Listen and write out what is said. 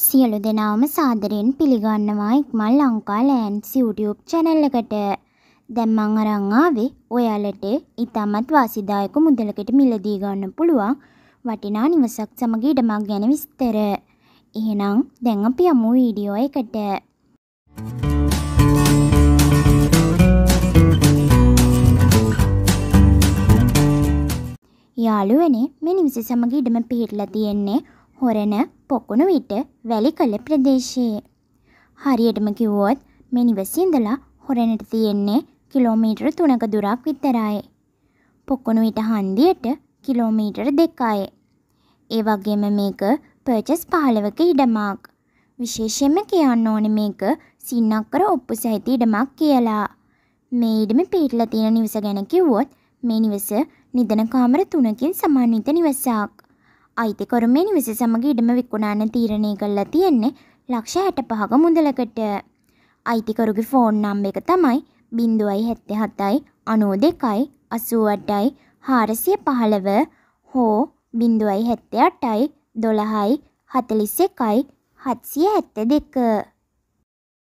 සියලු දෙනාම සාදරයෙන් පිළිගන්නවා Ikmal Lanka lands YouTube channel එකට. දැන් මං අරන් ආවේ ඔයාලට ඉතාමත් වාසිදායක මුදලකට මිලදී ගන්න පුළුවන් වටිනා නිවසක් සමග ඉඩමක් ගැන විස්තර. එහෙනම් දැන් අපි යමු වීඩියෝ එකට. යාළුවනේ මේ නිවස සමග ඉඩම පිහිටලා තියෙන්නේ හොරණ පොකුණු විට වැලිකළ ප්‍රදේශයේ. හරියටම කිව්වොත් මේ නිවසින්දලා හොරණට තියෙන්නේ කිලෝමීටර් තුනක දුරක් විතරයි. පොකුණු විට හන්දියට කිලෝමීටර් දෙකයි. ඒ වගේම මේක පර්චස් පහළවක ඉඩමක්. විශේෂයෙන්ම කියන්න ඕන මේක සින්නක්කර ඔප්පු සහිත ඉඩමක් කියලා. මේ ඉඩම පිටලා තියෙන නිවස ගැන කිව්වොත් මේ නිවස නිදන කාමර තුනකින් සමන්විත නිවසක්. අයිතිකොරු මිනිවිස සමග ඉඩම විකුණන්න තීරණය කළා තියෙන්නේ ලක්ෂ හැට පහක මුදලකට. අයිතිකරුගේ ෆෝන් නම් එක තමයි බින්දුවයි හැත්තෙ හතයි අනෝ දෙකයි අසුවටයි හාරසිය පහළව හෝ බින්දුවයි හැත්තේ අටයි දොළහයි හතලිස් එකයි හත්සිය හැත්ත දෙක.